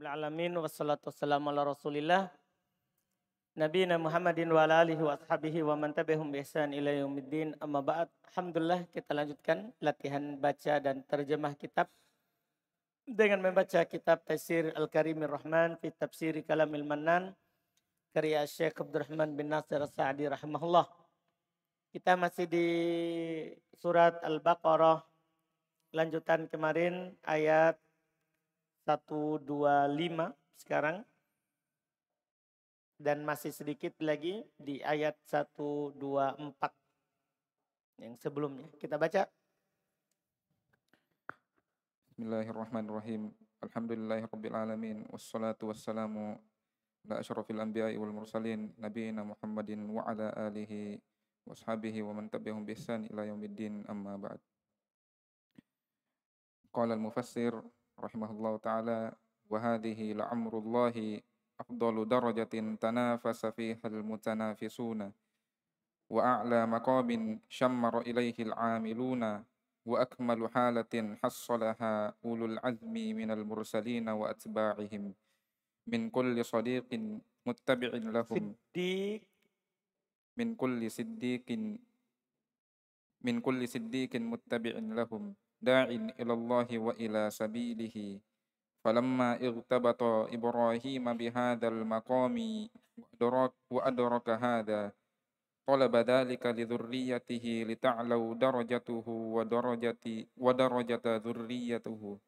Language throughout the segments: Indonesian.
alamin wassalatu wassalamu ala Rasulillah Nabi Muhammadin wa ala alihi wa ashabihi wa man tabi'ahum bi ihsan ila yaumiddin. Amma ba'd. Alhamdulillah kita lanjutkan latihan baca dan terjemah kitab dengan membaca kitab Tafsir Al-Karimir Rahman fi Tafsir Kalamil manan karya Syekh Abdurrahman bin Nasir Sa'di rahimahullah. Kita masih di surat Al-Baqarah lanjutan kemarin ayat 125 sekarang dan masih sedikit lagi di ayat 124 yang sebelumnya. Kita baca. Bismillahirrahmanirrahim. Alhamdulillahirabbil alamin wassalatu wassalamu ala asyrafil anbiya'i wal mursalin nabiyina Muhammadin wa ala alihi washabihi wa man tabi'ahum bi ihsan ila yaumiddin amma ba'd. Qala al-mufassir رحمه الله تعالى وهذه لعمر الله أفضل درجة تنافس فيها المتنافسون وأعلى مقام شمر إليه العاملون وأكمل حالة حصلها أولو العزم من المرسلين وأتباعهم من كل صديق متبع لهم صديق من كل صديق من كل صديق متبع لهم داع إلى الله وإلى سبيله فلما اغتبط إبراهيم بهذا المقام وأدرك, وأدرك هذا طلب ذلك لذريته لتعلو درجته ودرجة ودرجة ذريته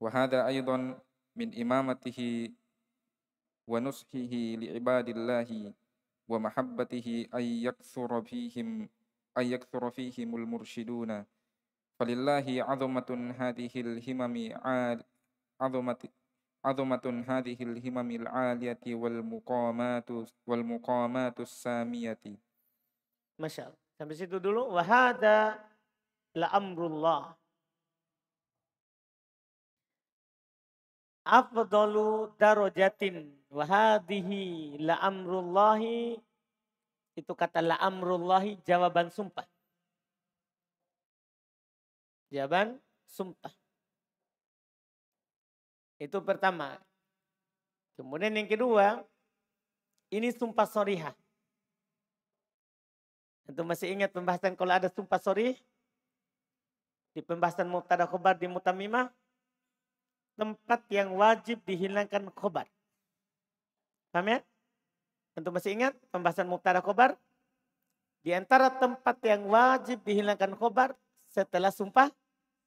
وهذا أيضا من إمامته ونصحه لعباد الله ومحبته أن يكثر فيهم أن يكثر فيهم المرشدون Falillahi azumatun hadhil himami azumati azumatun hadhil himamil aliyati wal muqamatu wal muqamatu samiyati. Masya Allah. Sampai situ dulu. Wahada la amrullah. Afdalu darajatin wahadihi la amrullahi itu kata la amrullahi jawaban sumpah. Jawaban sumpah. Itu pertama. Kemudian yang kedua, ini sumpah sorihah. Tentu masih ingat pembahasan kalau ada sumpah sorih di pembahasan mutara khobar di mutamimah tempat yang wajib dihilangkan khobar. Paham ya? Tentu masih ingat pembahasan mutara khobar di antara tempat yang wajib dihilangkan khobar setelah sumpah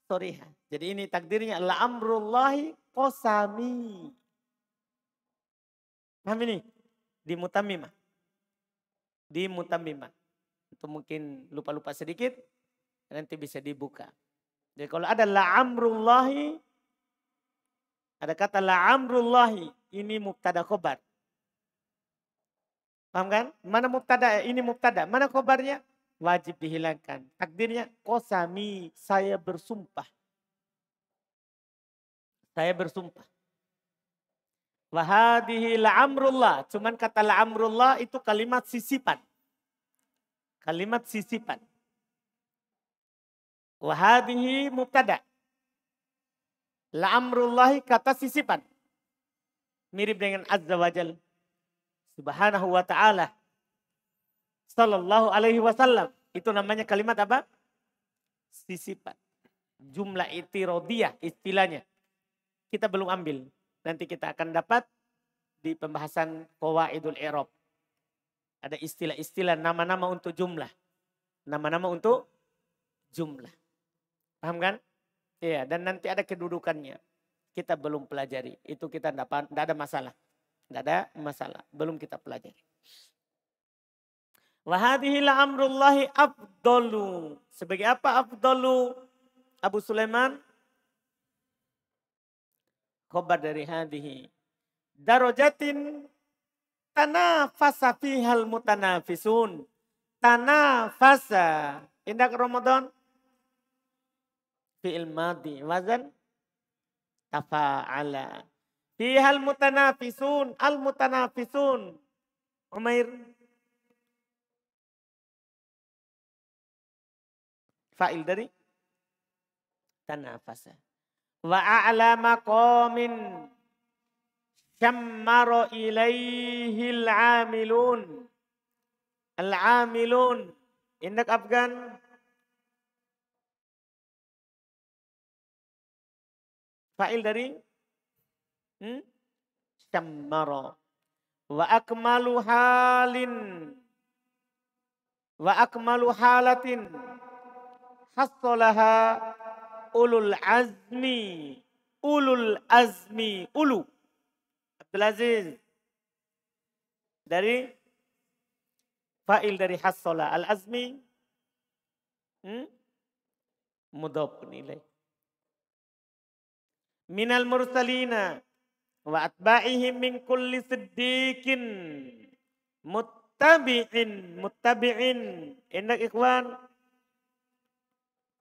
sorihah. Jadi ini takdirnya la amrullahi kosami, Paham ini? Di mutamimah. Di mutamimah. Itu mungkin lupa-lupa sedikit. Nanti bisa dibuka. Jadi kalau ada la amrullahi. Ada kata la amrullahi. Ini mubtada khobar. Paham kan? Mana mubtada? Ini mubtada. Mana khobarnya? wajib dihilangkan. Takdirnya kosami saya bersumpah. Saya bersumpah. Wahadihi la'amrullah. Cuman kata la'amrullah itu kalimat sisipan. Kalimat sisipan. Wahadihi mubtada. La'amrullahi kata sisipan. Mirip dengan azza wajal. Subhanahu wa ta'ala. Sallallahu alaihi wasallam. Itu namanya kalimat apa? Sisipan. Jumlah itirodiyah istilahnya. Kita belum ambil. Nanti kita akan dapat di pembahasan Idul Erop. Ada istilah-istilah nama-nama untuk jumlah. Nama-nama untuk jumlah. Paham kan? Iya, dan nanti ada kedudukannya. Kita belum pelajari. Itu kita tidak ada masalah. Tidak ada masalah. Belum kita pelajari. Wahadihi amrullahi abdolu. Sebagai apa abdolu Abu Sulaiman. Khobar dari hadihi. Darojatin tanafasa fihal mutanafisun. Tanafasa. Indah Ramadan? Fi'il madi. Wazan? Tafa'ala. Fihal mutanafisun. Al mutanafisun. Umair. Fa'il dari tanafasa. Wa a'la maqamin ilaihi al amilun. Al-amilun. Indak Afgan. Fa'il dari hmm? syammara. Wa akmalu halin. Wa akmalu halatin hassalaha ulul azmi ulul azmi ulu Abdul Aziz dari fa'il dari hassola al azmi hmm? mudhaf nilai al mursalina wa atba'ihim min kulli siddiqin muttabi'in muttabi'in enak ikhwan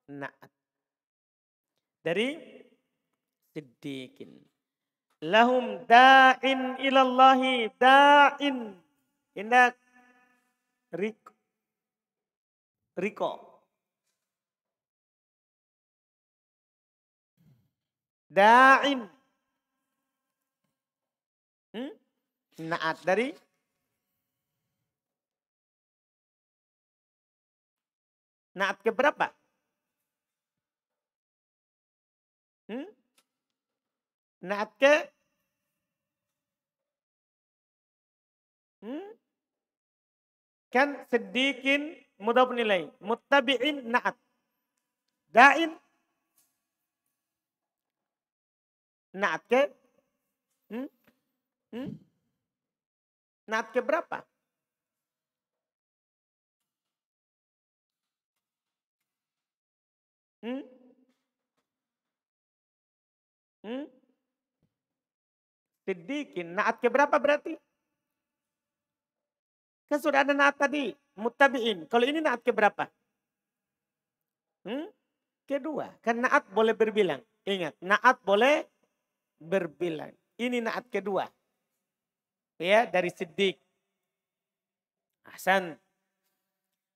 na'at. Dari siddiqin. Lahum da'in ilallahi da'in. Indah Riko. Riko. Da'in. Hmm? Naat dari Naat keberapa? berapa? Hmm? ke, Hmm? Kan sedikin mudah penilai. Muttabi'in naat. Da'in naat ke? Hmm? Hmm? Naat ke berapa? Hmm? Hmm? Sidikin. Naat berapa berarti? Kan sudah ada naat tadi. Mutabiin. Kalau ini naat keberapa? Hmm? Kedua. Kan naat boleh berbilang. Ingat. Naat boleh berbilang. Ini naat kedua. Ya, dari Siddiq. Ahsan.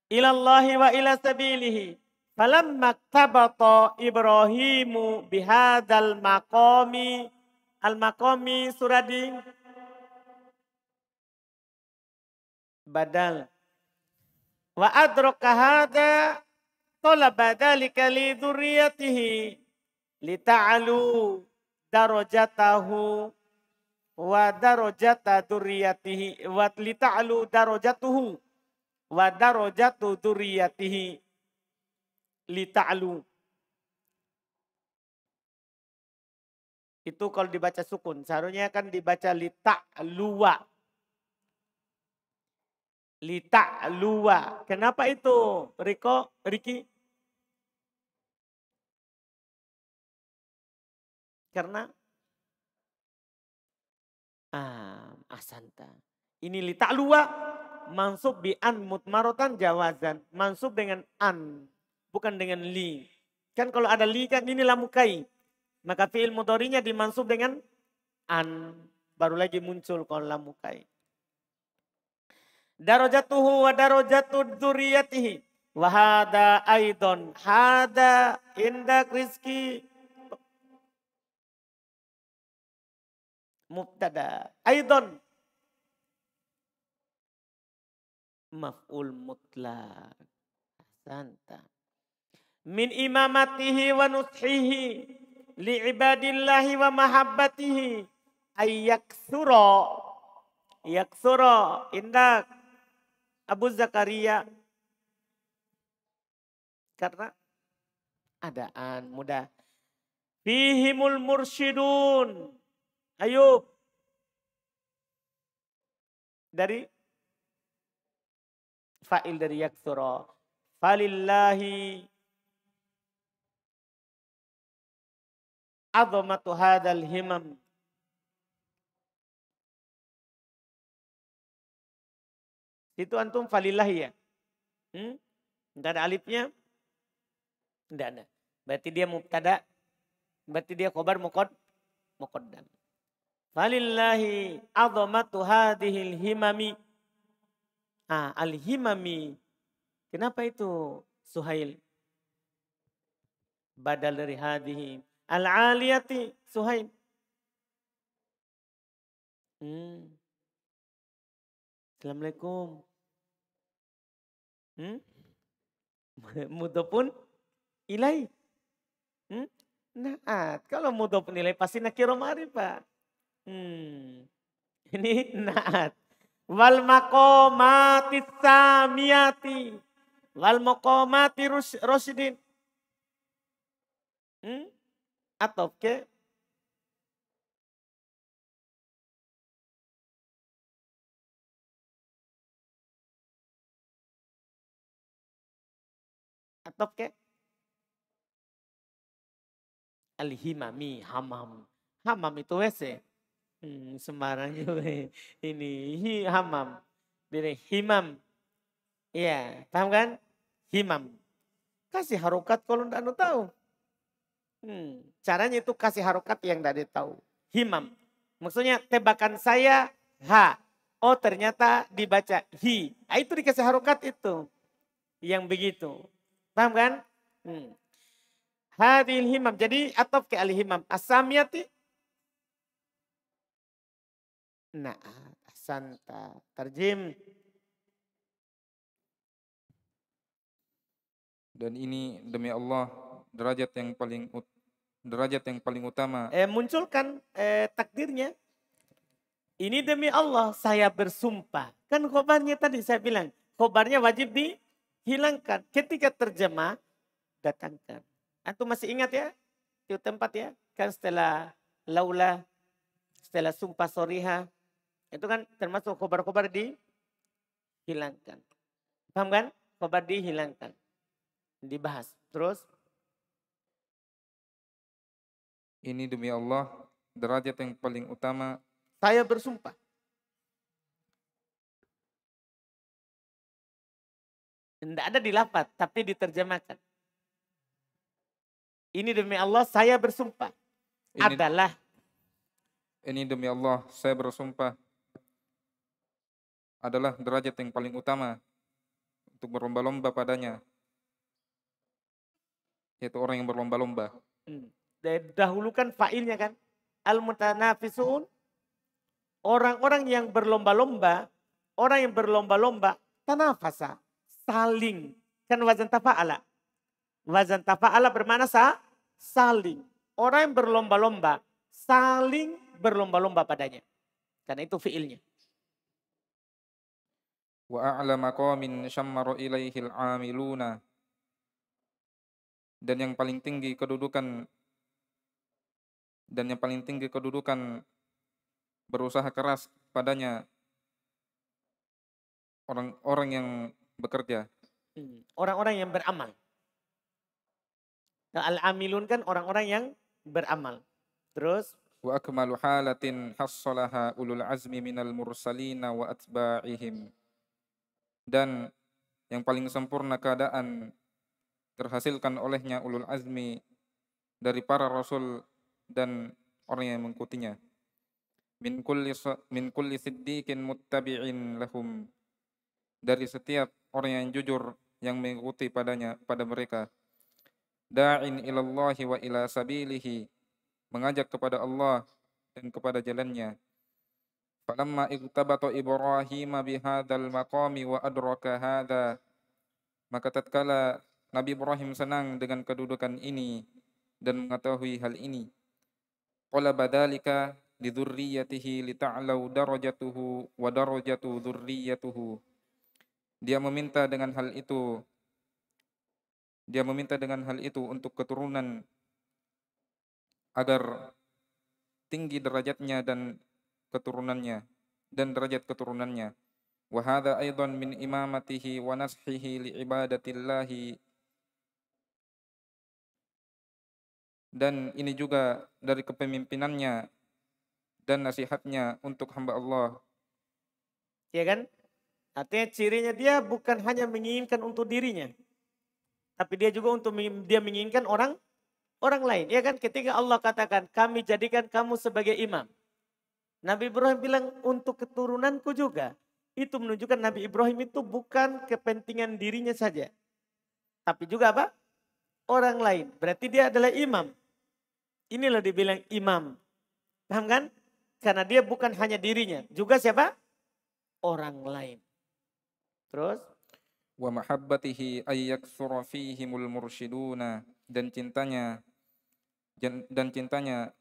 Ilallahi wa ila sabilihi. Falamma maktabata Ibrahimu bihadal maqami al maqami suradi badal wa adraka hada talaba dalika li dzurriyyatihi lita'alu darajatahu wa darajata dzurriyyatihi wa ta'alu darajatuhu wa darajatu dzurriyyatihi lita'lu. Itu kalau dibaca sukun. Seharusnya kan dibaca lita'luwa. Lita'luwa. Kenapa itu Riko, Riki? Karena ah, asanta. Ini lita'luwa mansub bi an mutmarotan jawazan. Mansub dengan an bukan dengan li. Kan kalau ada li kan ini lamukai. Maka fi'il mudorinya dimansub dengan an. Baru lagi muncul kalau lamukai. Darojatuhu wa darojatu duriyatihi. Wahada aidon hada inda rizki mubtada aidon maf'ul mutlak. Santan min imamatihi wa nushihi li ibadillahi wa mahabbatihi ayyaksuro yaksuro indak Abu Zakaria karena adaan mudah fihimul mursyidun Ayub dari fa'il dari yaksura falillahi azamatu hadal himam Itu antum falillah ya. Hmm? Tidak ada alifnya? Tidak ada. Berarti dia mubtada. Berarti dia khobar mukod. Mukoddam. Falillahi azamatu hadihil himami. Ah, al-himami. Kenapa itu Suhail? Badal dari hadihi. Al-aliyati Suhaib. Hmm. Assalamualaikum. Hmm? Mudopun ilai. Hmm? Naat. Kalau mudapun ilai pasti nakiro ma'rifah. Hmm. Ini naat. Wal makomati samiyati. Wal makomati rusidin. Hmm? atop ke atop ke alhimami hamam hamam itu WC ya? hmm, sembarang juga ini hi, hamam dari himam iya paham kan himam kasih harokat kalau ndak anu tahu Hmm. Caranya itu kasih harokat yang tadi tahu. Himam. Maksudnya tebakan saya H. Oh ternyata dibaca hi. Nah, itu dikasih harokat itu. Yang begitu. Paham kan? Hmm. Hadil himam. Jadi atop ke alih himam. Asamiyati. Nah, santa. Terjem. Dan ini demi Allah derajat yang paling ut derajat yang paling utama. Eh, munculkan eh, takdirnya. Ini demi Allah saya bersumpah. Kan kobarnya tadi saya bilang, kobarnya wajib dihilangkan. Ketika terjemah, datangkan. Antum masih ingat ya? Itu tempat ya? Kan setelah laula, setelah sumpah soriha, itu kan termasuk kobar-kobar dihilangkan. Paham kan? Kobar dihilangkan. Dibahas. Terus Ini demi Allah derajat yang paling utama. Saya bersumpah. Tidak ada di lapat tapi diterjemahkan. Ini demi Allah saya bersumpah. Ini, adalah. Ini demi Allah saya bersumpah. Adalah derajat yang paling utama. Untuk berlomba-lomba padanya. Yaitu orang yang berlomba-lomba. Hmm dahulukan fa'ilnya kan. Al-mutanafisun. Orang-orang yang berlomba-lomba. Orang yang berlomba-lomba. Tanafasa. Saling. Kan wazan tafa'ala. Wazan tafa'ala bermana sa? Saling. Orang yang berlomba-lomba. Saling berlomba-lomba padanya. Karena itu fiilnya. Wa a'la maqamin syammara ilaihil amiluna. Dan yang paling tinggi kedudukan dan yang paling tinggi kedudukan berusaha keras padanya orang-orang yang bekerja. Hmm, orang-orang yang beramal. Nah, al-amilun kan orang-orang yang beramal. Terus wa akmalu halatin hassalaha ulul azmi minal mursalina wa atba'ihim. Dan yang paling sempurna keadaan terhasilkan olehnya ulul azmi dari para rasul dan orang yang mengikutinya. Min kulli min kulli siddiqin muttabi'in lahum dari setiap orang yang jujur yang mengikuti padanya pada mereka. Da'in ilallahi wa ila sabilihi mengajak kepada Allah dan kepada jalannya. Falamma iqtabata Ibrahim bihadzal maqami wa adraka hadza maka tatkala Nabi Ibrahim senang dengan kedudukan ini dan mengetahui hal ini talaba dhalika di dzurriyyatihi lita'lau darajatuhu wa darajatu dzurriyyatuhu. Dia meminta dengan hal itu dia meminta dengan hal itu untuk keturunan agar tinggi derajatnya dan keturunannya dan derajat keturunannya. Wa hadza aidan min imamatihi wa nashihi li ibadatillahi dan ini juga dari kepemimpinannya dan nasihatnya untuk hamba Allah. Ya kan? Artinya cirinya dia bukan hanya menginginkan untuk dirinya, tapi dia juga untuk dia menginginkan orang orang lain. Ya kan? Ketika Allah katakan, "Kami jadikan kamu sebagai imam." Nabi Ibrahim bilang, "Untuk keturunanku juga." Itu menunjukkan Nabi Ibrahim itu bukan kepentingan dirinya saja, tapi juga apa? Orang lain. Berarti dia adalah imam. Inilah dibilang imam. Paham kan? Karena dia bukan hanya dirinya. Juga siapa? Orang lain. Terus? Wa mahabbatihi ayyaksura fihimul mursyiduna. Dan cintanya dan cintanya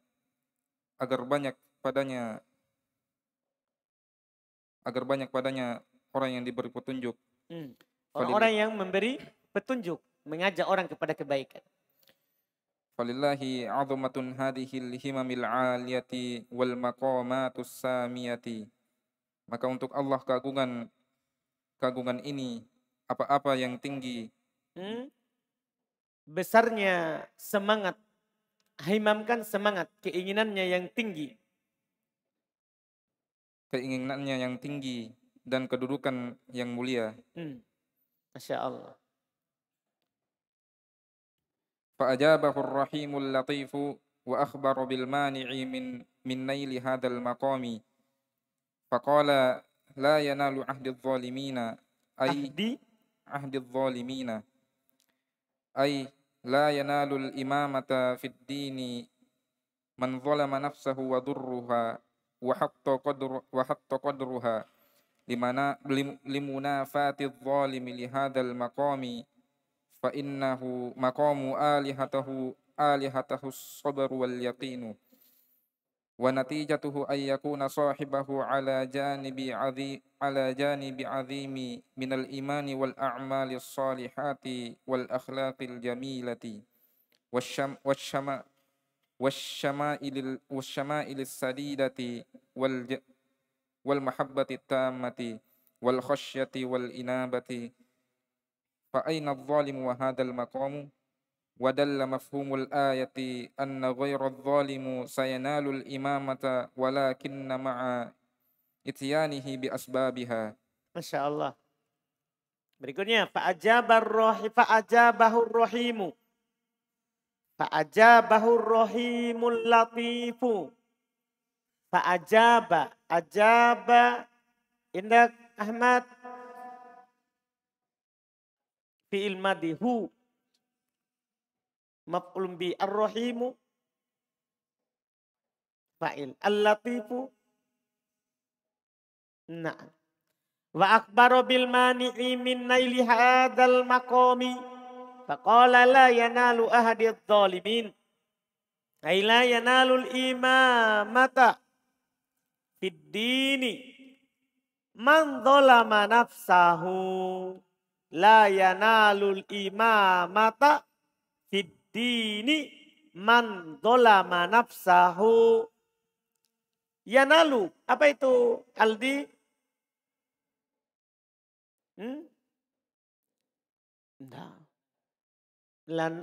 agar banyak padanya agar banyak padanya orang yang diberi petunjuk. Hmm. Orang-orang yang memberi petunjuk, mengajak orang kepada kebaikan. Falillahi azumatun hadihil himamil aliyati wal maqamatus samiyati. Maka untuk Allah keagungan keagungan ini apa-apa yang tinggi. Hmm? Besarnya semangat. Himamkan semangat. Keinginannya yang tinggi. Keinginannya yang tinggi dan kedudukan yang mulia. Hmm. Masya Allah. فأجابه الرحيم اللطيف وأخبر بالمانع من من نيل هذا المقام فقال لا ينال عهد الظالمين أي عهد الظالمين أي لا ينال الإمامة في الدين من ظلم نفسه وضرها وحط قدر وحط قدرها لمنافاة الظالم لهذا المقام فإنه مقام آلهته آلهته الصبر واليقين ونتيجته أن يكون صاحبه على جانب عظيم على جانب عظيم من الإيمان والأعمال الصالحات والأخلاق الجميلة والشم والشماء والشمائل والشمائل السديدة والمحبة التامة والخشية والإنابة فأين الظالم وهذا المقام ودل مفهوم الآية أن غير الظالم سينال الإمامة ولكن مع إتيانه بأسبابها ما شاء الله Berikutnya fa'ajabar rohi fa'ajabahu rohimu fa'ajabahu rohimul latifu ajaba ajaba indak Ahmad fi'il madhi hu maf'ulun bi ar-rahimu fa'il al-latifu na'am wa akbaro bil mani'i min naili hadal maqami faqala la yanalu ahadi adh-dhalimin ay la yanalu al-imamata fid dini man dhalama nafsahu la yanalul imamata fiddini mandola man dolama nafsahu yanalu. Apa itu Aldi? Hmm? Nah. Lan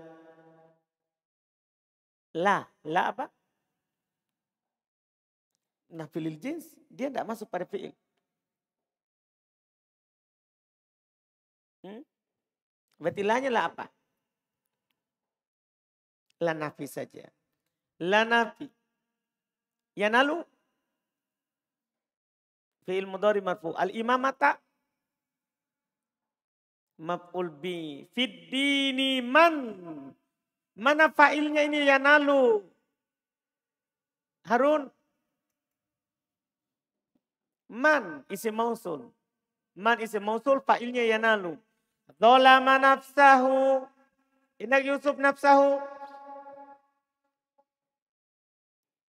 la la apa? Nah, filil jins dia tidak masuk pada fiil. lanya lah apa? La nafi saja. La nafi. Ya nalu, Fi'il mudari marfu. Al imamata. Maf'ul bi. dini man. Mana fa'ilnya ini ya nalu? Harun. Man isi mausul. Man isi mausul fa'ilnya ya nalu. Zolama nafsahu. inak Yusuf nafsahu.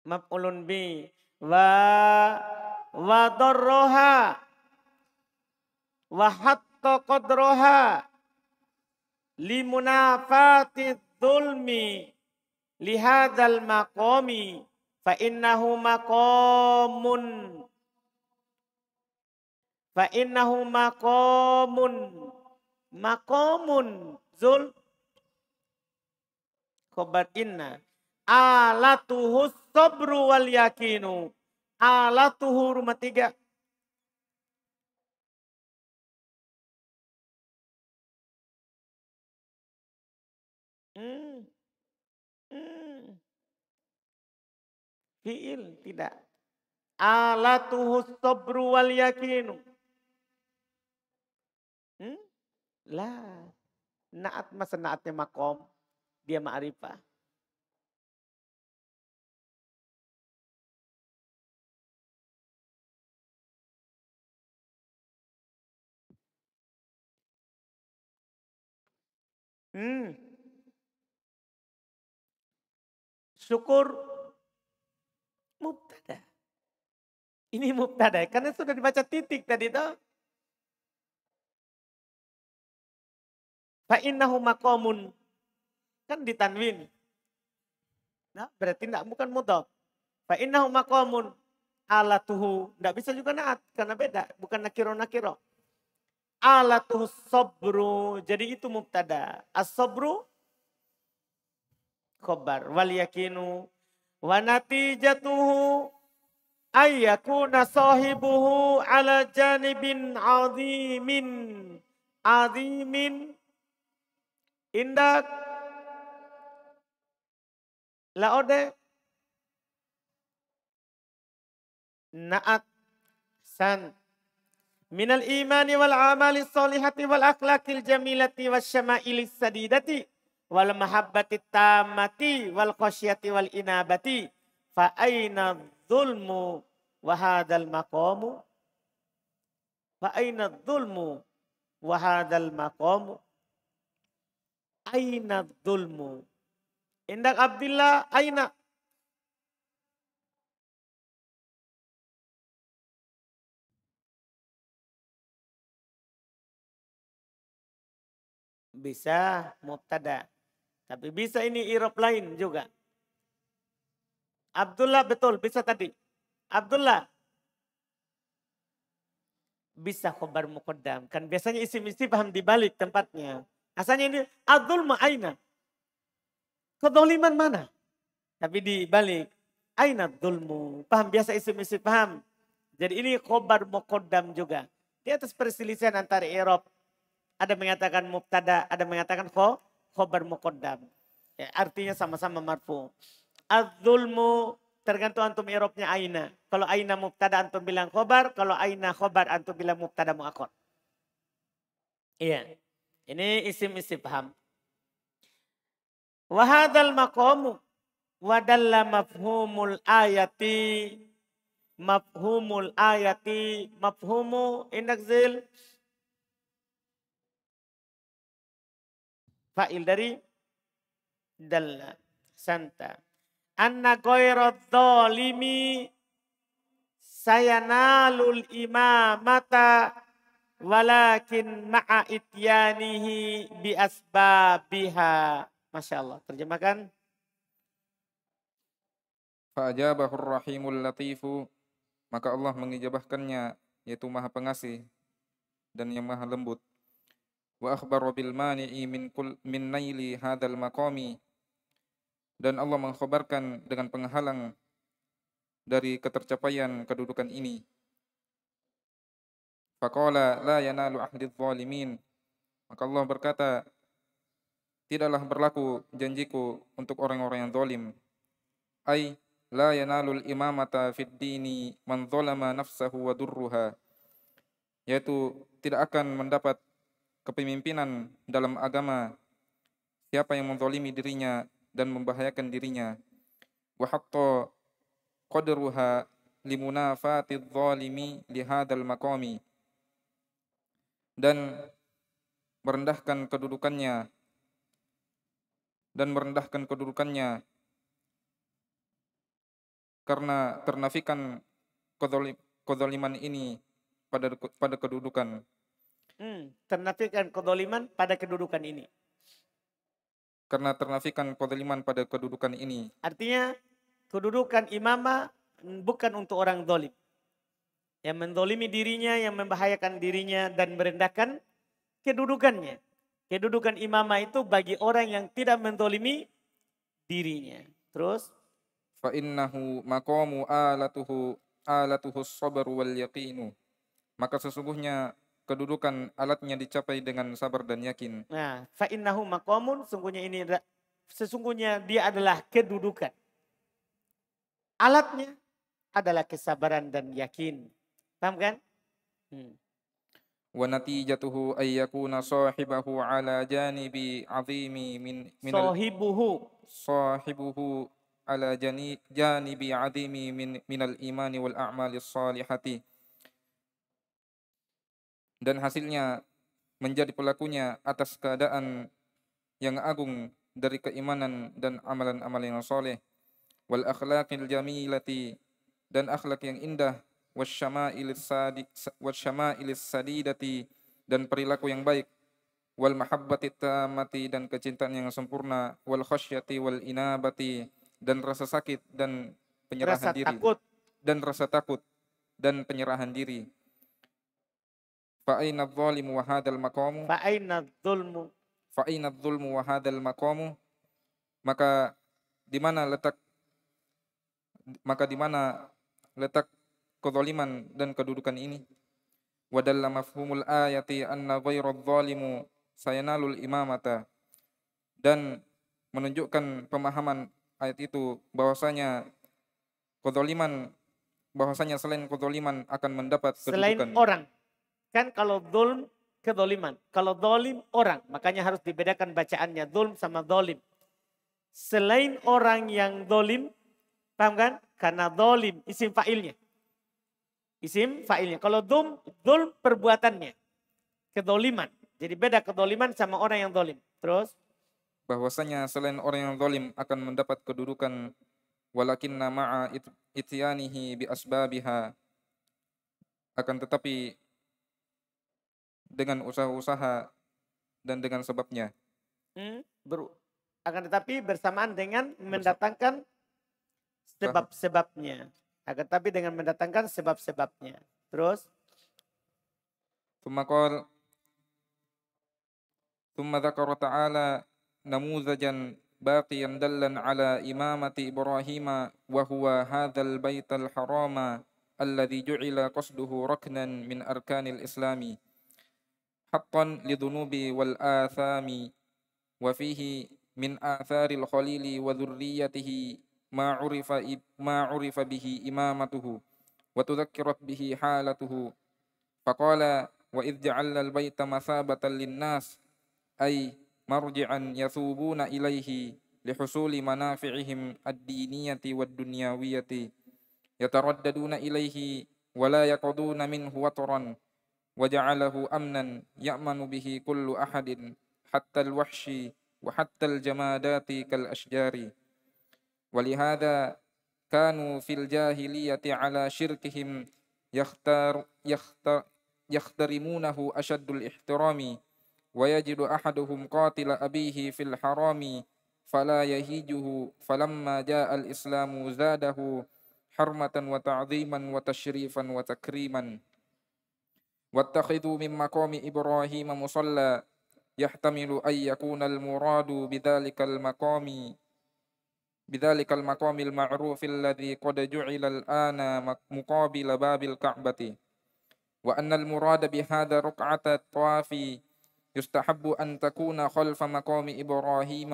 Maf'ulun bi. Wa wa darroha. Wa hatta qadroha. Limunafati zulmi. Lihadal maqami. Fa innahu maqamun. Fa innahu maqamun makomun zul khobar inna alatuhu sabru wal yakinu alatuhu rumah tiga hmm. Hmm. fiil tidak alatuhu sabru wal yakinu Lah, naat masa naatnya makom, dia ma'rifah. Hmm. Syukur mubtada. Ini mubtada karena sudah dibaca titik tadi toh. Fa'innahu makomun. Kan ditanwin. Nah, berarti tidak bukan mudhaf. Fa'innahu makomun. alatuhu. Tidak bisa juga naat karena beda. Bukan nakiro nakiro. Alatuhu sobru. Jadi itu mubtada. As-sobru khobar. Wal yakinu. Wanati natijatuhu. ayyakuna sahibuhu ala janibin azimin. Azimin Indak Laode Naat San Minal imani wal amali solihati wal akhlakil jamilati wal syama'ili sadidati wal mahabbati tamati wal khosyati wal inabati fa aina zulmu wa hadal maqamu fa aina zulmu wa hadal maqamu aina zulmu. Indak Abdullah aina. Bisa mubtada. Tapi bisa ini irab lain juga. Abdullah betul bisa tadi. Abdullah bisa khobar mukodam. Kan biasanya isim-isim paham di balik tempatnya. Asalnya ini adul ma'aina. Kedoliman mana? Tapi di balik Aina dulmu. Paham biasa isim-isim paham. Jadi ini khobar mukodam juga. Di atas perselisihan antara Erop. Ada mengatakan muktada ada mengatakan kho, khobar mukodam. Ya, artinya sama-sama marfu. adulmu tergantung antum Eropnya aina. Kalau aina muktada antum bilang khobar, kalau aina khobar antum bilang muktada mu'akot. Iya. Ini isim istifham. Wahadal maqamu wadalla mafhumul ayati mafhumul ayati mafhumu inakzil fa'il dari dalla santa anna ghairat zalimi sayanalul imamata walakin ma'a ityanihi bi asbabiha. Masya Allah. Terjemahkan. Fa'ajabahur rahimul latifu. Maka Allah mengijabahkannya, yaitu maha pengasih dan yang maha lembut. Wa akhbar bil mani'i min, kul, min naili hadal maqami. Dan Allah mengkhabarkan dengan penghalang dari ketercapaian kedudukan ini. Faqala la yanalu ahdi zalimin. Maka Allah berkata, tidaklah berlaku janjiku untuk orang-orang yang zalim. Ai la yanalul imamata fid dini man zalama nafsahu wa durruha. Yaitu tidak akan mendapat kepemimpinan dalam agama siapa yang menzalimi dirinya dan membahayakan dirinya. Wa hatta qadruha limunafati li lihadal maqami dan merendahkan kedudukannya dan merendahkan kedudukannya karena ternafikan kodolim kodoliman ini pada pada kedudukan. Hmm, ternafikan kodoliman pada kedudukan ini. Karena ternafikan kodoliman pada kedudukan ini. Artinya kedudukan imamah bukan untuk orang dolim yang mendolimi dirinya, yang membahayakan dirinya dan merendahkan kedudukannya. Kedudukan imamah itu bagi orang yang tidak mendolimi dirinya. Terus. Fa'innahu maqamu alatuhu alatuhu sabar wal yaqinu. Maka sesungguhnya kedudukan alatnya dicapai dengan sabar dan yakin. Nah, fa'innahu maqamun, sungguhnya ini sesungguhnya dia adalah kedudukan. Alatnya adalah kesabaran dan yakin. Paham kan? Hmm. Wa natijatuhu ayyakuna sahibahu ala janibi azimi min min sahibuhu sahibuhu ala jani, janibi azimi min min al imani wal a'mali salihati dan hasilnya menjadi pelakunya atas keadaan yang agung dari keimanan dan amalan-amalan yang soleh wal akhlaqil jamilati dan akhlak yang indah sadi sadidati dan perilaku yang baik wal mahabbati tamati dan kecintaan yang sempurna wal khasyati wal inabati dan rasa sakit dan penyerahan rasa diri takut. dan rasa takut dan penyerahan diri fa aina dhalimu wa hadzal maqamu fa dhulmu fa dhulmu wa hadzal maqamu maka di mana letak maka di mana letak kezaliman dan kedudukan ini. Wadalla mafhumul ayati anna ghairadh zalimu sayanalul imamata. Dan menunjukkan pemahaman ayat itu bahwasanya kezaliman bahwasanya selain kezaliman akan mendapat kedudukan. Selain orang. Kan kalau zulm kedoliman. Kalau dolim orang, makanya harus dibedakan bacaannya zulm sama dolim. Selain orang yang dolim, paham kan? Karena dolim isim failnya. Isim fa'ilnya. Kalau dum, dul perbuatannya. Kedoliman. Jadi beda kedoliman sama orang yang dolim. Terus? Bahwasanya selain orang yang dolim akan mendapat kedudukan walakinna ma'a itianihi ityanihi bi asbabiha akan tetapi dengan usaha-usaha dan dengan sebabnya. Hmm, ber, akan tetapi bersamaan dengan mendatangkan sebab-sebabnya. Akan tapi dengan mendatangkan sebab-sebabnya. Terus. Tumakor. ثم ذكر تعالى نموذجا باقيا دلا على إمامة إبراهيم وهو هذا البيت الحرام الذي جعل قصده ركنا من أركان الإسلام حقا لذنوب والآثام وفيه من آثار الخليل وذريته ma'urifa ma'urifa bihi imamatuhu wa tudhakkirat bihi halatuhu faqala wa idh ja'alna al-baita mathabatan lin-nas ay marji'an yathubuna ilaihi lihusuli manafi'ihim ad-diniyati wad-dunyawiyati yataraddaduna ilayhi wa la yaquduna minhu wataran wa ja'alahu amnan ya'manu bihi kullu ahadin hatta al-wahshi wa hatta al-jamadati kal-ashjari ولهذا كانوا في الجاهلية على شركهم يختار يختار يخترمونه أشد الاحترام ويجد أحدهم قاتل أبيه في الحرام فلا يهيجه فلما جاء الإسلام زاده حرمة وتعظيما وتشريفا وتكريما واتخذوا من مقام إبراهيم مصلى يحتمل أن يكون المراد بذلك المقام بذلك المقام المعروف الذي قد جعل الآن مقابل باب الكعبة وأن المراد بهذا رقعة الطواف يستحب أن تكون خلف مقام إبراهيم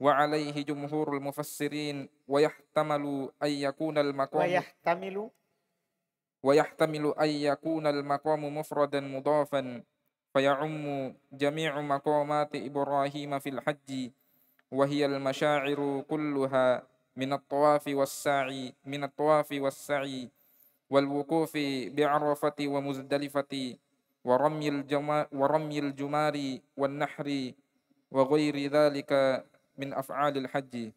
وعليه جمهور المفسرين ويحتمل أن يكون المقام ويحتمل ويحتمل أن يكون المقام مفردا مضافا فيعم جميع مقامات إبراهيم في الحج وهي المشاعر كلها من الطواف والسعي من الطواف والسعي والوقوف بعرفة ومزدلفة ورمي الجما ورمي الجمار والنحر وغير ذلك من أفعال الحج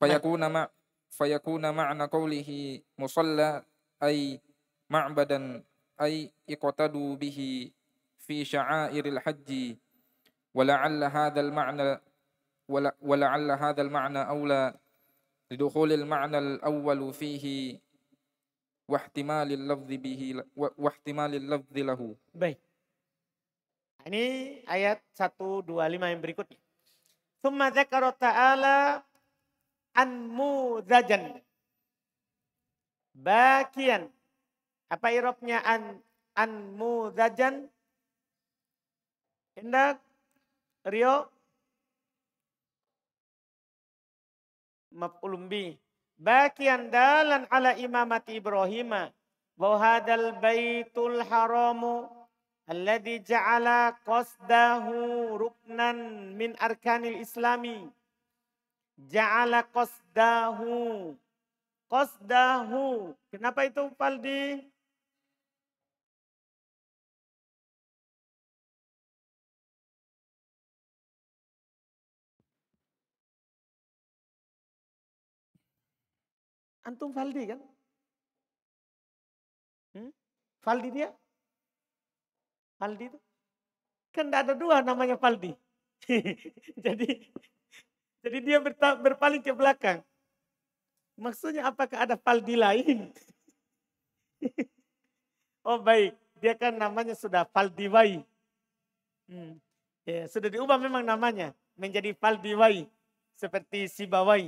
فيكون مع فيكون معنى قوله مصلى أي معبدا أي اقتدوا به في شعائر الحج ولعل هذا المعنى ولعل هذا المعنى أولى لدخول المعنى الأول فيه واحتمال اللفظ به واحتمال اللفظ له baik ini ayat 125 yang berikutnya ثم ذكر تعالى anmudzajan bakian apa irobnya an anmudzajan indah Rio maf'ulun Bakian dalan ala imamati Ibrahim. Wa hadal baitul haramu alladhi ja'ala qasdahu ruknan min arkanil islami. Ja'ala qasdahu. Qasdahu. Kenapa itu Paldi? Antum Faldi kan? Hmm? Faldi dia? Faldi itu? Kan tidak ada dua namanya Faldi. jadi jadi dia berpaling ke belakang. Maksudnya apakah ada Faldi lain? oh baik, dia kan namanya sudah Wai. Hmm. Ya, sudah diubah memang namanya menjadi Faldi Wai. seperti Sibawai.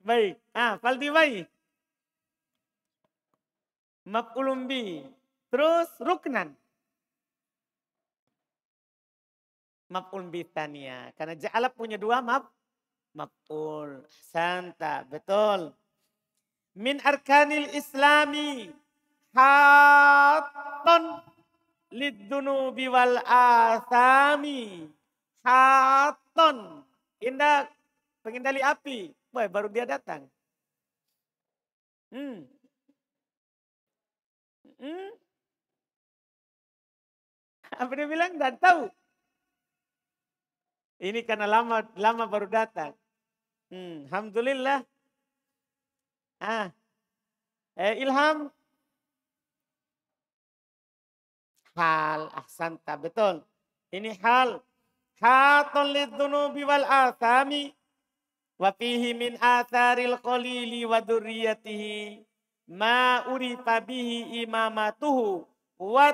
Baik. Ah, Faldi baik. Maf'ulun bi. Terus ruknan. Maf'ul bi tania. Karena ja'ala punya dua maf maf'ul. Santa, betul. Min arkanil islami hatton liddunubi wal asami hatton. Indah pengendali api. Wah, baru dia datang. Hmm. Hmm. Apa dia bilang? Dan tahu. Ini karena lama lama baru datang. Hmm. Alhamdulillah. Ah. Eh, Ilham. Hal ahsanta betul. Ini hal. Hatun lidunubi wal asami. Wa fihi min atharil qalili wa durriyatihi ma urifa bihi imamatuhu wa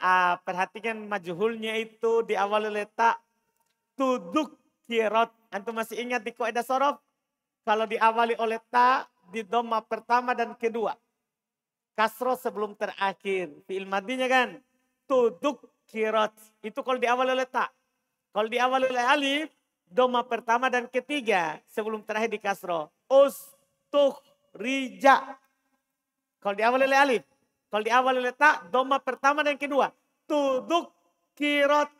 Ah, perhatikan majhulnya itu di awal letak tudzukirat. Antum masih ingat di kaidah sorof? Kalau diawali oleh ta di doma pertama dan kedua. Kasro sebelum terakhir. Fi'il madinya kan. Tuduk Itu kalau diawali oleh ta. Kalau diawali oleh alif, doma pertama dan ketiga sebelum terakhir di kasro. rija. Kalau di awal oleh alif. Kalau di awal oleh tak, doma pertama dan kedua. Tuduk kirot.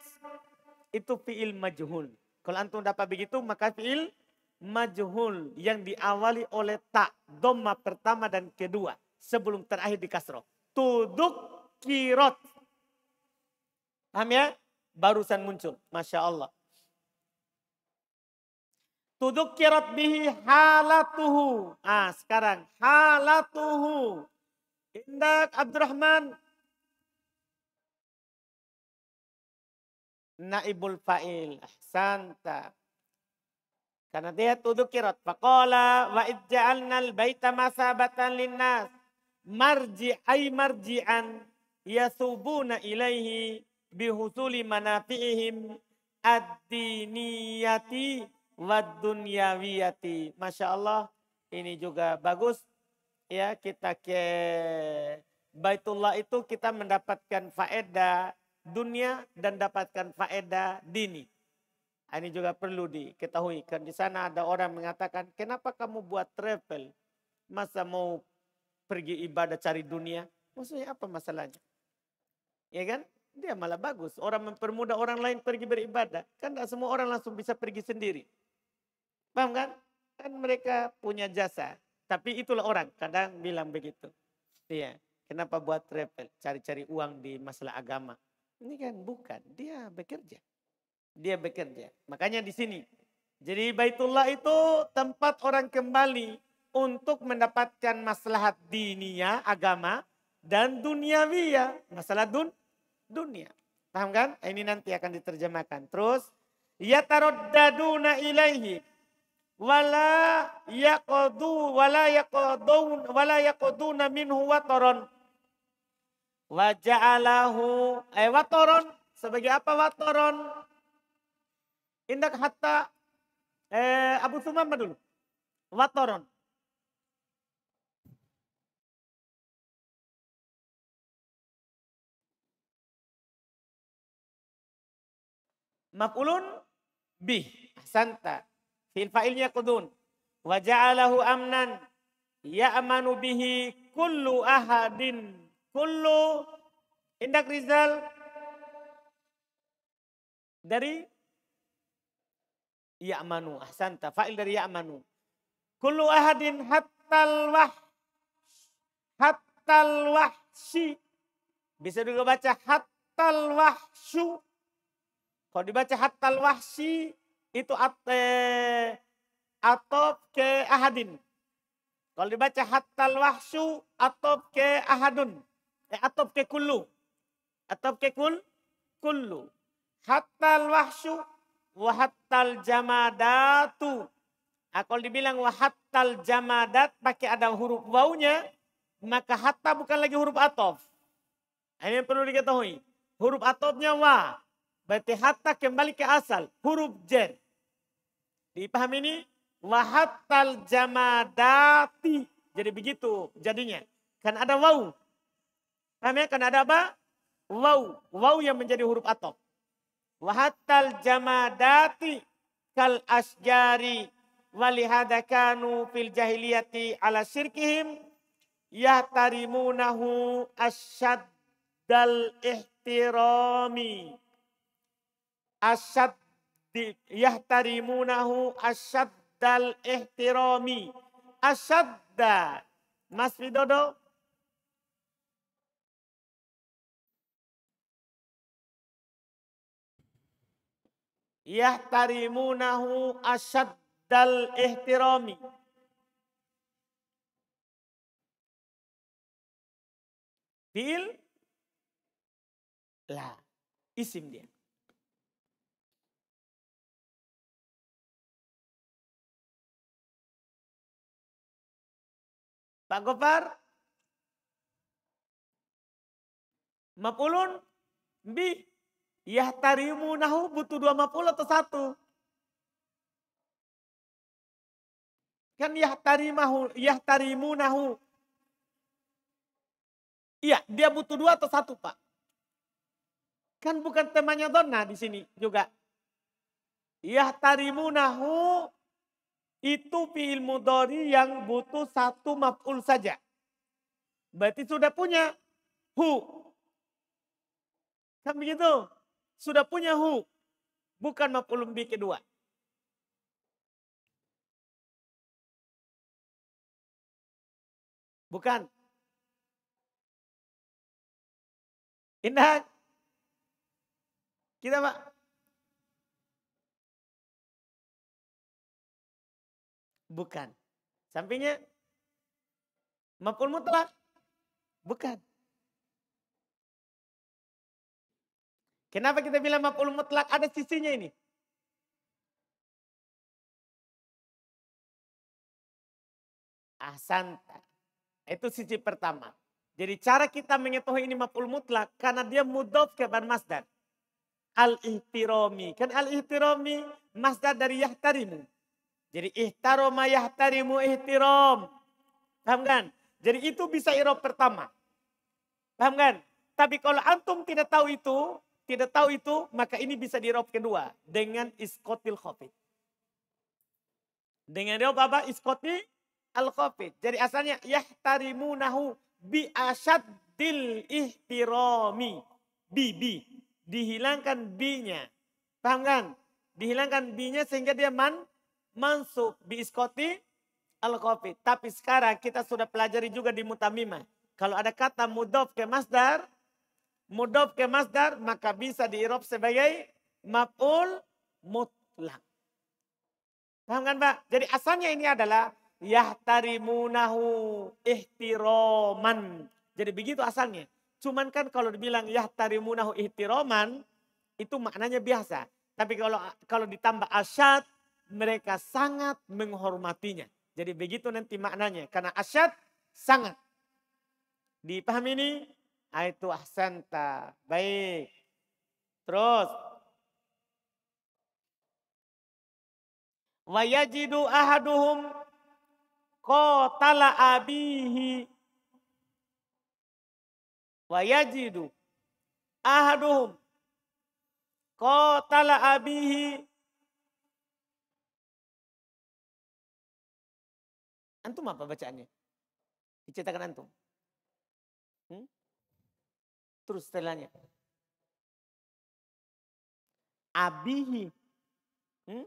Itu fi'il majhul. Kalau antum dapat begitu, maka fi'il majhul yang diawali oleh tak. Doma pertama dan kedua. Sebelum terakhir di kasro. Tuduk kirot. Paham ya? Barusan muncul. Masya Allah. Tudukirat bihi halatuhu. Ah, sekarang halatuhu. Indak Abdurrahman. Naibul fa'il. Ahsanta. Karena dia tudukirat. Faqala wa idja'alna al-baita masabatan linnas. Marji ay marji'an yasubuna ilaihi bihusuli manafi'ihim ad-diniyati wad dunyawiyati. Masya Allah ini juga bagus. Ya kita ke Baitullah itu kita mendapatkan faedah dunia dan dapatkan faedah dini. Ah, ini juga perlu diketahui. Kan di sana ada orang mengatakan, kenapa kamu buat travel? Masa mau pergi ibadah cari dunia? Maksudnya apa masalahnya? Ya kan? Dia malah bagus. Orang mempermudah orang lain pergi beribadah. Kan tidak semua orang langsung bisa pergi sendiri. Paham kan? Kan mereka punya jasa. Tapi itulah orang kadang bilang begitu. Iya. Kenapa buat travel? Cari-cari uang di masalah agama. Ini kan bukan. Dia bekerja. Dia bekerja. Makanya di sini. Jadi Baitullah itu tempat orang kembali untuk mendapatkan maslahat dinia, agama, dan duniawiya. Masalah dun, dunia. Paham kan? Ini nanti akan diterjemahkan. Terus, yataroddaduna ilaihi wala yaqdu wala yaqdun wala yaqduna minhu wataron wa ja'alahu ay eh, wataron sebagai apa wataron indak hatta eh, Abu Sumam dulu wataron maf'ulun bih Santa. Fil fa'il qudun. Wa ja'alahu amnan ya'manu bihi kullu ahadin kullu indak Rizal dari ya'manu ahsanta fa'il dari ya'manu kullu ahadin hattal wah hattal wahsi bisa juga baca hattal wahsu kalau dibaca hattal wahsi itu ate eh, atau ke ahadin. Kalau dibaca hatal wahsu atau ke ahadun. Eh, atau ke kulu, atau ke kul kulu. Hatal wahsu wahatal jamadatu. Nah, kalau dibilang wahatal jamadat pakai ada huruf baunya, maka hatta bukan lagi huruf atof. Ini perlu diketahui. Huruf atofnya wa. Berarti hatta kembali ke asal. Huruf jer. Dipahami ini? Wahattal jamadati. Jadi begitu jadinya. Kan ada waw. Paham ya? Kan ada apa? Waw. Waw yang menjadi huruf atok. Wahattal jamadati kal asjari. Walihada kanu fil jahiliyati ala syirkihim. Yahtarimunahu asyaddal ihtirami asad di yahtarimunahu asaddal ihtirami asadda Mas Widodo yahtarimunahu asaddal ihtirami Fi'il la isim dia Pak Gopar? Mapulun? Bi? Yahtarimu nahu butuh dua mapul atau satu? Kan Yah yahtarimu nahu. Iya, dia butuh dua atau satu Pak. Kan bukan temannya Donna di sini juga. Yahtarimu nahu itu fiil mudori yang butuh satu maf'ul saja. Berarti sudah punya hu. Kan begitu? Sudah punya hu. Bukan maf'ul bi kedua. Bukan. Indah. Kita Pak. Bukan. Sampingnya maf'ul mutlak? Bukan. Kenapa kita bilang maf'ul mutlak ada sisinya ini? Ahsanta. Itu sisi pertama. Jadi cara kita mengetahui ini maf'ul mutlak karena dia mudhof ke ban masdar. Al-ihtirami. Kan al-ihtirami masdar dari yahtarimu. Jadi ihtaroma yahtarimu ihtiram. Paham kan? Jadi itu bisa irob pertama. Paham kan? Tapi kalau antum tidak tahu itu, tidak tahu itu, maka ini bisa di kedua dengan iskotil khafid. Dengan irob apa? Iskoti al khafid. Jadi asalnya yahtarimu nahu bi asyaddil ihtirami. Bi, bi. Dihilangkan bi-nya. Paham kan? Dihilangkan bi-nya sehingga dia man mansub iskoti al-kofi. Tapi sekarang kita sudah pelajari juga di mutamimah. Kalau ada kata mudof ke masdar, mudof ke masdar maka bisa diirob sebagai maf'ul mutlak. Paham kan Pak? Jadi asalnya ini adalah yahtarimunahu ihtiroman. Jadi begitu asalnya. Cuman kan kalau dibilang yahtarimunahu ihtiroman, itu maknanya biasa. Tapi kalau kalau ditambah asyad, mereka sangat menghormatinya. Jadi begitu nanti maknanya. Karena asyad sangat. Dipahami ini? Aitu ah, ahsanta. Baik. Terus. Wayajidu ahaduhum kotala abihi. Wayajidu ahaduhum kotala abihi Antum apa bacaannya? Diceritakan antum. Hmm? Terus setelahnya. Abihi. Hmm?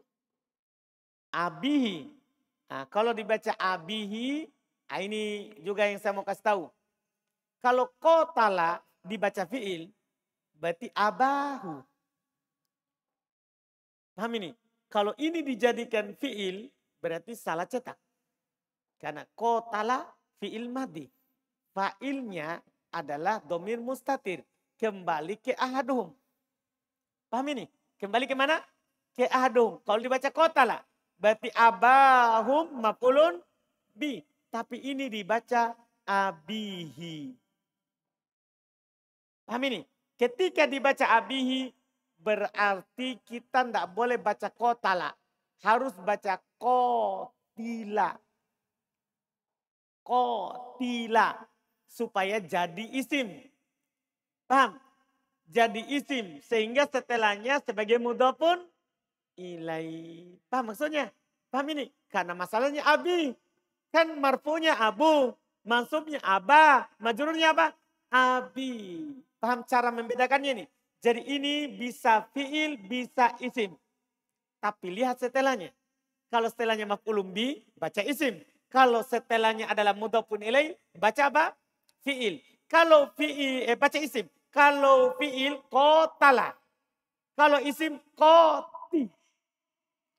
Abihi. Nah, kalau dibaca abihi, ah, ini juga yang saya mau kasih tahu. Kalau kotala dibaca fi'il, berarti abahu. Paham ini? Kalau ini dijadikan fi'il, berarti salah cetak. Karena kotala fi'il madi. Fa'ilnya adalah domir mustatir. Kembali ke ahadum. Paham ini? Kembali ke mana? Ke ahadum. Kalau dibaca kotala. Berarti abahum mapulun bi. Tapi ini dibaca abihi. Paham ini? Ketika dibaca abihi berarti kita tidak boleh baca kotala. Harus baca kotila. Kotila. Supaya jadi isim. Paham? Jadi isim. Sehingga setelahnya sebagai mudah pun ilai. Paham maksudnya? Paham ini? Karena masalahnya abi. Kan marfunya abu. Mansubnya aba. Majurunya apa? Abi. Paham cara membedakannya ini? Jadi ini bisa fiil, bisa isim. Tapi lihat setelahnya. Kalau setelahnya maf'ulum bi, baca isim. Kalau setelahnya adalah mudhafun ilai baca apa? Fi'il. Kalau fi'il, eh, baca isim. Kalau fi'il, kotala. Kalau isim, koti.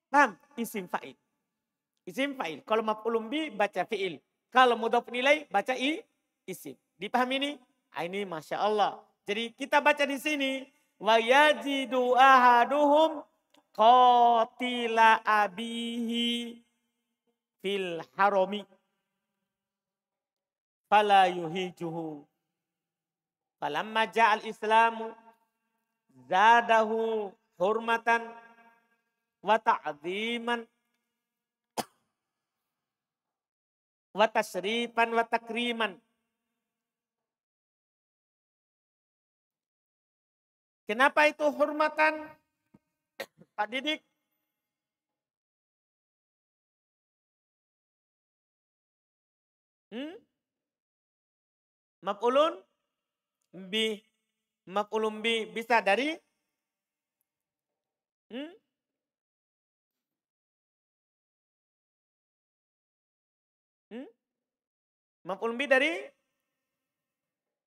Paham? Isim fa'il. Isim fa'il. Kalau maf'ulun bi, baca fi'il. Kalau mudhafun ilai baca i, isim. Dipahami ini? Ah, ini Masya Allah. Jadi kita baca di sini. Wa yajidu ahaduhum qatila abihi fil harami fala yuhijuhu falamma ja'al islamu zadahu hurmatan wa ta'ziman wa tasrifan wa takriman Kenapa itu hormatan? Pak Didik, Hmm? Maf'ulun bi. Maf'ulun bi bisa dari hmm? Hmm? Maf'ulun bi dari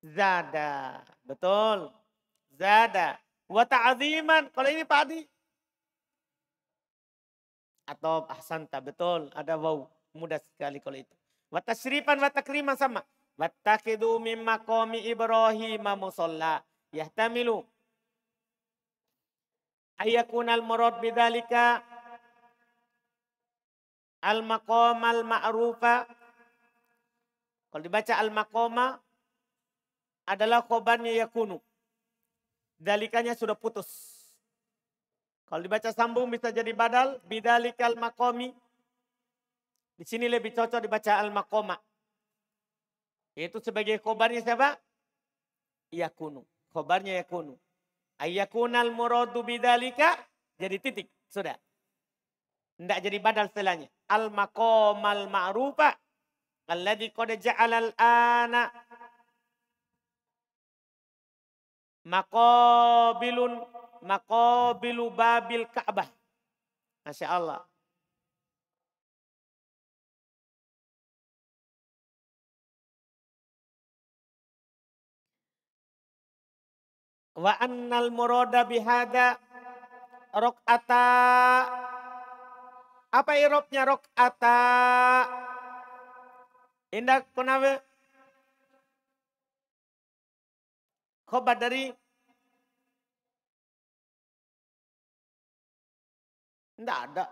zada. Betul. Zada. Wa ta'ziman. Kalau ini Pak Adi. Atau ahsanta. Betul. Ada wow. Mudah sekali kalau itu. Wa watakriman sama. Watakidu min maqami Ibrahim musalla yahtamilu Ayakun al-murad bidzalika al-maqam al-ma'rufa kalau dibaca al-maqama adalah khobarnya yakunu. Dalikanya sudah putus. Kalau dibaca sambung bisa jadi badal. Bidalikal makomi di sini lebih cocok dibaca Al-Makoma. Itu sebagai khobarnya siapa? Yakunu. Khobarnya Yakunu. Ayakunal muradu bidalika. Jadi titik. Sudah. Tidak jadi badal setelahnya. al maqomal ma'rufa. Alladhi qad ja'alal ana. Maqabilun. Maqabilu babil Ka'bah. Masya Allah. Wa annal murada bihada rokata. Apa irobnya rokata? Indah kunawe. Khobar dari Tidak ada.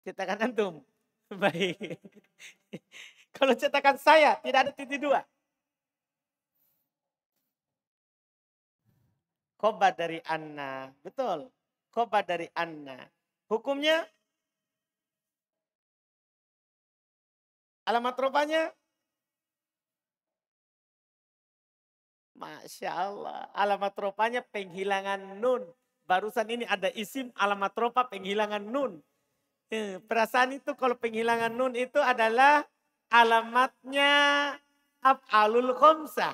Cetakan antum. Baik. Kalau cetakan saya tidak ada titik dua. Koba dari anna. Betul. Koba dari anna. Hukumnya? Alamat rupanya? Masya Allah. Alamat rupanya penghilangan nun. Barusan ini ada isim alamat rupa penghilangan nun. Eh, perasaan itu kalau penghilangan nun itu adalah alamatnya af'alul khomsah.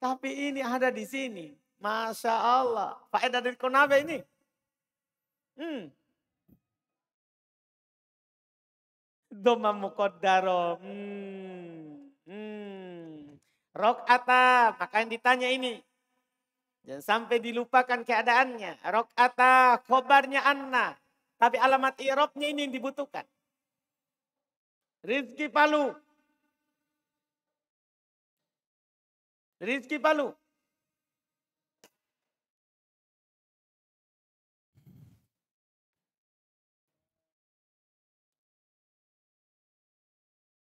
Tapi ini ada di sini. Masya Allah. Faedah dari Konawe ini. Hmm. Doma mukodaro. Hmm. Hmm. Maka Makanya ditanya ini. Jangan sampai dilupakan keadaannya. Rokata kobarnya anna. Tapi alamat iropnya ini yang dibutuhkan. Rizki Palu. Rizki Palu.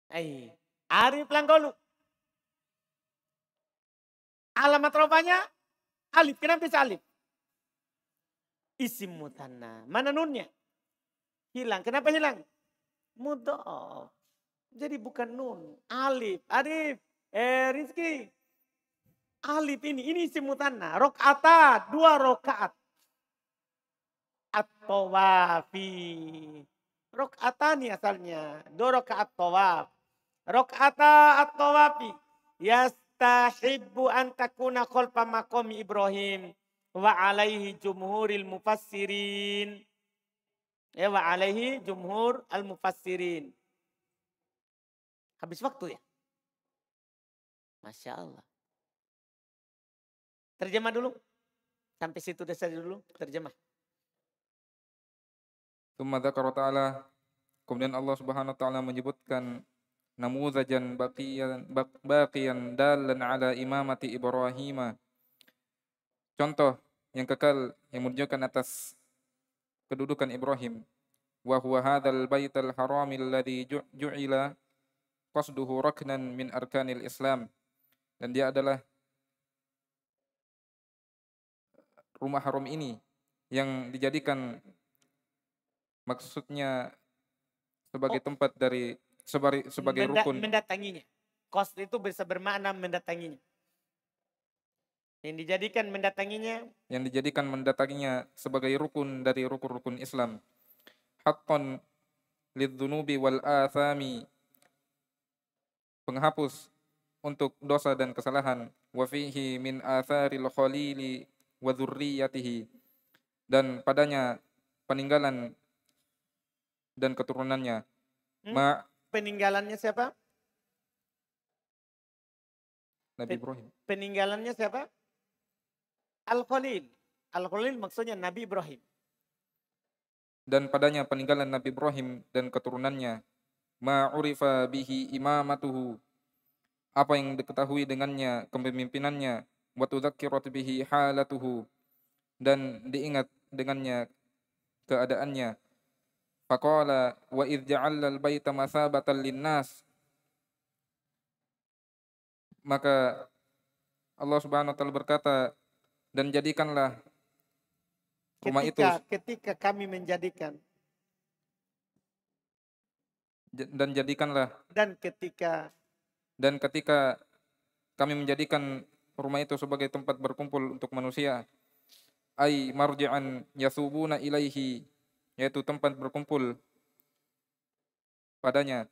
Ai. Eh, Ari langgolu. Alamat rupanya alif. Kenapa bisa alif? Isim mutanna. Mana nunnya? Hilang. Kenapa hilang? Mudof. Jadi bukan nun. Alif. Arif. Eh Rizki. Alif ini. Ini isim mutanna. Rokata. Dua rokaat. At-tawafi. Rokatani asalnya. Dua rokaat tawaf Rokata at-tawafi. Yastahibbu an takuna kholpa makomi Ibrahim. Wa alaihi jumhuril mufassirin. Ya, wa alaihi jumhur al-mufassirin. Habis waktu ya? Masya Allah. Terjemah dulu. Sampai situ desa dulu, terjemah. Kemudian Allah subhanahu wa ta'ala menyebutkan نموذجا باقيا باقيا dalan ala imamati Ibrahim. Contoh yang kekal yang menunjukkan atas kedudukan Ibrahim. Wa huwa hadzal baitul haram alladhi ju'ila qasduhu raknan min arkanil Islam. Dan dia adalah rumah haram ini yang dijadikan maksudnya sebagai oh. tempat dari sebagai, sebagai Menda, rukun. Mendatanginya. Kos itu bisa bermakna mendatanginya. Yang dijadikan mendatanginya. Yang dijadikan mendatanginya sebagai rukun dari rukun-rukun Islam. hakon lidzunubi wal athami. Penghapus untuk dosa dan kesalahan. Wafihi min atharil khalili wa dzurriyyatihi. Dan padanya peninggalan dan keturunannya. Hmm? Ma peninggalannya siapa? Nabi Ibrahim. Peninggalannya siapa? Al-Khalil. Al-Khalil maksudnya Nabi Ibrahim. Dan padanya peninggalan Nabi Ibrahim dan keturunannya ma'urifa bihi imamatuhu apa yang diketahui dengannya kepemimpinannya wa bihi halatuhu dan diingat dengannya keadaannya Faqala wa idh ja'alna al-baita masabatan linnas. nas Maka Allah Subhanahu wa taala berkata dan jadikanlah rumah ketika, itu ketika kami menjadikan dan jadikanlah dan ketika dan ketika kami menjadikan rumah itu sebagai tempat berkumpul untuk manusia ay marji'an yasubuna ilaihi yaitu tempat berkumpul padanya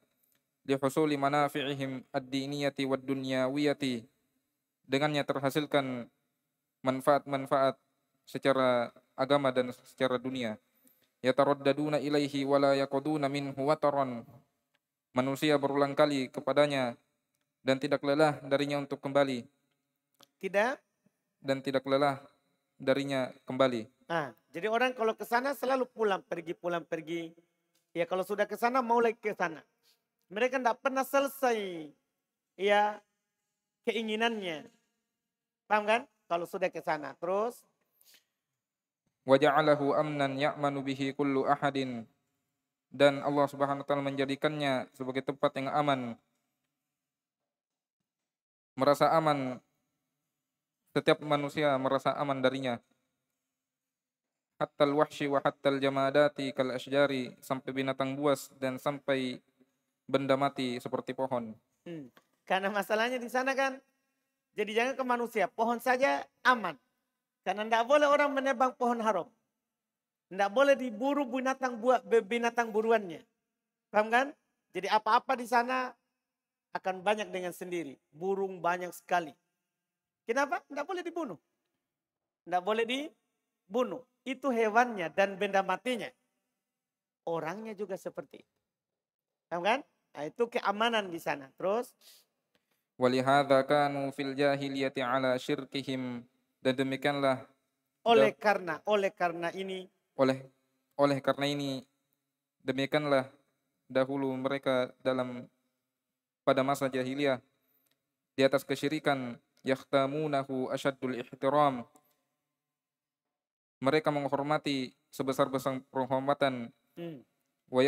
lihusuli manafi'ihim ad-diniyati wad-dunyawiyati dengannya terhasilkan manfaat-manfaat secara agama dan secara dunia yataraddaduna ilaihi wa la yaquduna minhu wataran manusia berulang kali kepadanya dan tidak lelah darinya untuk kembali tidak dan tidak lelah darinya kembali Nah, jadi orang kalau ke sana selalu pulang pergi pulang pergi. Ya kalau sudah ke sana mau lagi ke sana. Mereka tidak pernah selesai ya keinginannya. Paham kan? Kalau sudah ke sana terus waja'alahu amnan ya'manu bihi kullu ahadin dan Allah Subhanahu wa taala menjadikannya sebagai tempat yang aman merasa aman setiap manusia merasa aman darinya hatta al wahsy wa hatta al-jamadati kal asjari sampai binatang buas dan sampai benda mati seperti pohon. Hmm. Karena masalahnya di sana kan jadi jangan ke manusia, pohon saja aman. Karena tidak boleh orang menebang pohon haram. Tidak boleh diburu binatang buat binatang buruannya. Paham kan? Jadi apa-apa di sana akan banyak dengan sendiri. Burung banyak sekali. Kenapa? Tidak boleh dibunuh. Tidak boleh di bunuh. Itu hewannya dan benda matinya. Orangnya juga seperti itu. Tahu kan? Nah, itu keamanan di sana. Terus walihadza kanu fil jahiliyati ala syirkihim dan demikianlah oleh karena oleh karena ini oleh oleh karena ini demikianlah dahulu mereka dalam pada masa jahiliyah di atas kesyirikan yahtamunahu asyaddul ihtiram mereka menghormati sebesar-besar penghormatan. Hmm. Wa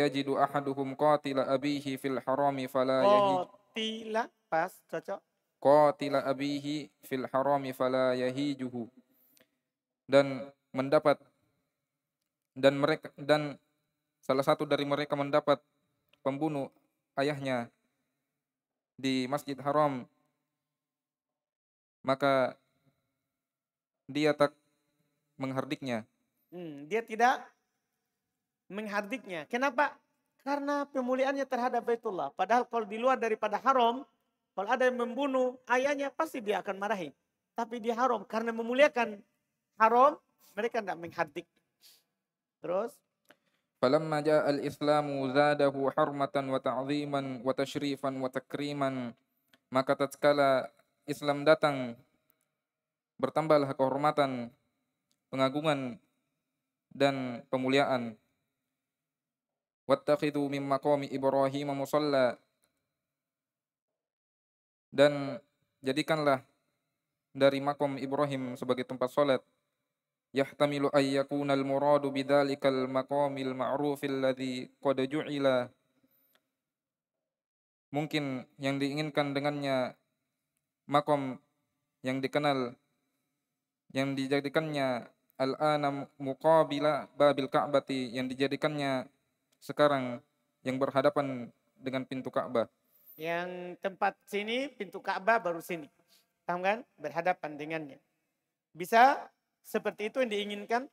ahaduhum qatila abihi fil harami fala yahi. Qatila pas cocok. Qatila abihi fil harami fala yahijuhu. Dan mendapat dan mereka dan salah satu dari mereka mendapat pembunuh ayahnya di Masjid Haram maka dia tak menghardiknya. Hmm, dia tidak menghardiknya. Kenapa? Karena pemuliannya terhadap Baitullah. Padahal kalau di luar daripada haram, kalau ada yang membunuh ayahnya pasti dia akan marahi. Tapi di haram karena memuliakan haram, mereka tidak menghardik. Terus Islam فلما جاء الإسلام زاده حرمة وتعظيما وتشريفا وتكريما maka tatkala Islam datang bertambahlah kehormatan pengagungan dan pemuliaan. Wattakhidhu min maqami Ibrahim musalla dan jadikanlah dari makom Ibrahim sebagai tempat salat. Yahtamilu ayyakuna al-muradu bidzalikal maqamil ma'ruf alladhi qad ju'ila mungkin yang diinginkan dengannya makom yang dikenal yang dijadikannya al-ana muqabila babil Ka'bati yang dijadikannya sekarang yang berhadapan dengan pintu Ka'bah. Yang tempat sini pintu Ka'bah baru sini. Paham kan? Berhadapan dengannya. Bisa seperti itu yang diinginkan?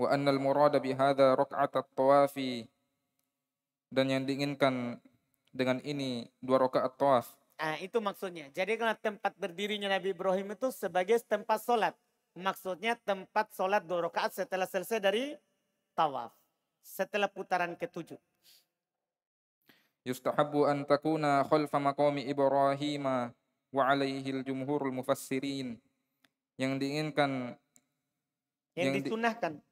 Wa annal murada bihadha rak'at at tawaf dan yang diinginkan dengan ini dua rakaat tawaf. Ah, itu maksudnya. Jadi karena tempat berdirinya Nabi Ibrahim itu sebagai tempat sholat. Maksudnya tempat sholat dua rakaat setelah selesai dari tawaf. Setelah putaran ketujuh. Yustahabu an takuna khalfa maqami Ibrahim wa alaihi jumhurul mufassirin. Yang diinginkan yang, yang disunahkan di,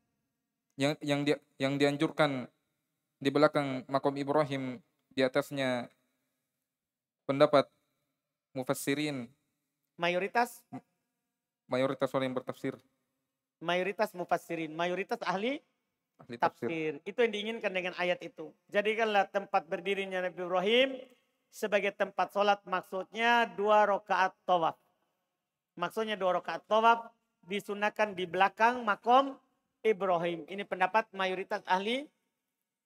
yang yang di, yang dianjurkan di belakang makom Ibrahim di atasnya pendapat mufassirin mayoritas Mayoritas orang yang bertafsir. Mayoritas mufassirin, mayoritas ahli, ahli tafsir. tafsir. Itu yang diinginkan dengan ayat itu. Jadikanlah tempat berdirinya Nabi Ibrahim sebagai tempat sholat maksudnya dua rakaat tawaf. Maksudnya dua rakaat tawaf disunahkan di belakang makom Ibrahim. Ini pendapat mayoritas ahli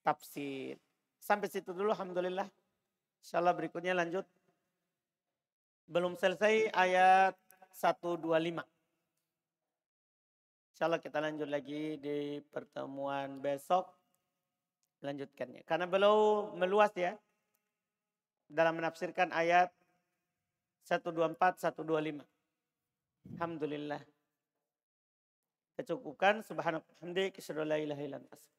tafsir. Sampai situ dulu Alhamdulillah. Insyaallah berikutnya lanjut. Belum selesai ayat 125. Insya Allah kita lanjut lagi di pertemuan besok. Lanjutkannya. Karena belum meluas ya. Dalam menafsirkan ayat 124, 125. Alhamdulillah. Kecukupan subhanallah wa taala la